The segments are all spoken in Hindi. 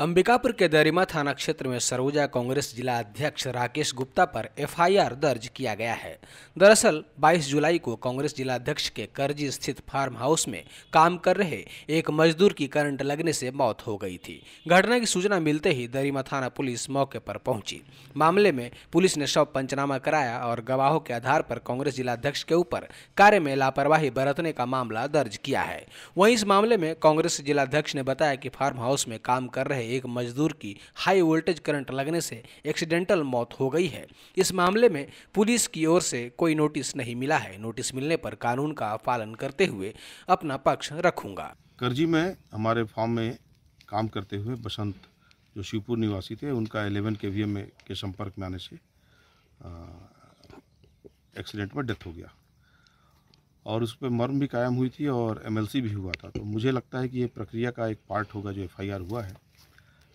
अंबिकापुर के दरिमा थाना क्षेत्र में सरोजा कांग्रेस जिला अध्यक्ष राकेश गुप्ता पर एफआईआर दर्ज किया गया है दरअसल 22 जुलाई को कांग्रेस जिला अध्यक्ष के करजी स्थित फार्म हाउस में काम कर रहे एक मजदूर की करंट लगने से मौत हो गई थी घटना की सूचना मिलते ही दरिमा थाना पुलिस मौके पर पहुंची मामले में पुलिस ने शव पंचनामा कराया और गवाहों के आधार पर कांग्रेस जिला अध्यक्ष के ऊपर कार्य में लापरवाही बरतने का मामला दर्ज किया है वहीं इस मामले में कांग्रेस जिलाध्यक्ष ने बताया कि फार्म हाउस में काम कर रहे रहे एक मजदूर की हाई वोल्टेज करंट लगने से एक्सीडेंटल मौत हो गई है इस मामले में पुलिस की ओर से कोई नोटिस नहीं मिला है नोटिस मिलने पर कानून का पालन करते हुए अपना पक्ष रखूंगा करजी में हमारे फॉर्म में काम करते हुए बसंत जो शिवपुर निवासी थे उनका एलेवन के वी में के संपर्क में आने से एक्सीडेंट में डेथ हो गया और उस पर मर्म भी कायम हुई थी और एमएलसी भी हुआ था तो मुझे लगता है कि ये प्रक्रिया का एक पार्ट होगा जो एफआईआर हुआ है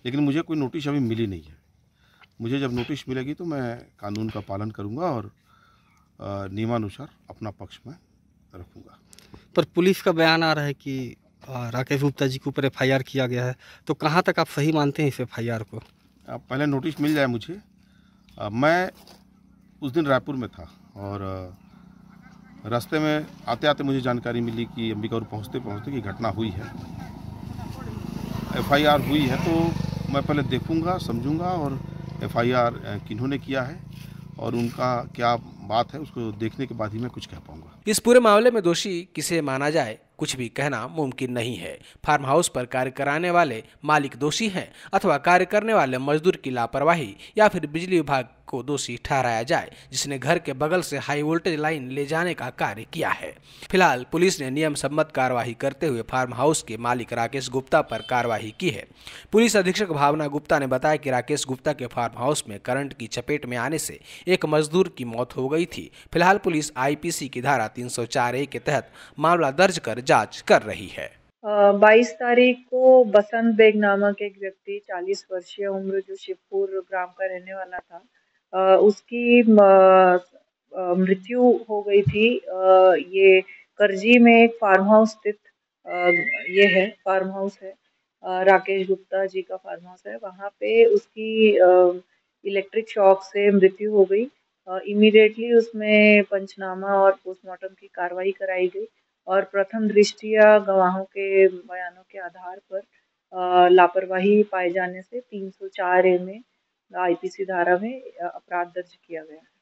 लेकिन मुझे कोई नोटिस अभी मिली नहीं है मुझे जब नोटिस मिलेगी तो मैं कानून का पालन करूँगा और नियमानुसार अपना पक्ष में रखूँगा पर पुलिस का बयान आ रहा है कि राकेश गुप्ता जी के ऊपर एफ किया गया है तो कहाँ तक आप सही मानते हैं इस एफ को आप पहले नोटिस मिल जाए मुझे आ, मैं उस दिन रायपुर में था और रास्ते में आते आते मुझे जानकारी मिली कि अंबिकापुर पहुँचते पहुँचते कि घटना हुई है एफ हुई है तो मैं पहले देखूंगा समझूंगा और एफआईआर किन्होंने किया है और उनका क्या बात है उसको देखने के बाद ही मैं कुछ कह पाऊंगा इस पूरे मामले में दोषी किसे माना जाए कुछ भी कहना मुमकिन नहीं है फार्म हाउस पर कार्य कराने वाले मालिक दोषी हैं अथवा कार्य करने वाले मजदूर की लापरवाही या फिर बिजली विभाग को दोषी ठहराया जाए जिसने घर के बगल से हाई वोल्टेज लाइन ले जाने का कार्य किया है फिलहाल पुलिस ने नियम सम्मत कार्यवाही करते हुए फार्म हाउस के मालिक राकेश गुप्ता पर कार्रवाई की है पुलिस अधीक्षक भावना गुप्ता ने बताया कि राकेश गुप्ता के फार्म हाउस में करंट की चपेट में आने से एक मजदूर की मौत हो गई थी फिलहाल पुलिस आईपीसी की धारा तीन ए के तहत मामला दर्ज कर जाँच कर रही है बाईस तारीख को बसंत बेग नामक एक व्यक्ति चालीस वर्षीय उम्र जो शिवपुर ग्राम का रहने वाला था उसकी मृत्यु हो गई थी ये करजी में एक फार्म हाउस स्थित ये है फार्म हाउस है राकेश गुप्ता जी का फार्म हाउस है वहाँ पे उसकी इलेक्ट्रिक शॉक से मृत्यु हो गई इमीडिएटली उसमें पंचनामा और पोस्टमार्टम की कार्रवाई कराई गई और प्रथम दृष्टिया गवाहों के बयानों के आधार पर लापरवाही पाए जाने से 304 ए में आईपीसी धारा में अपराध दर्ज किया गया है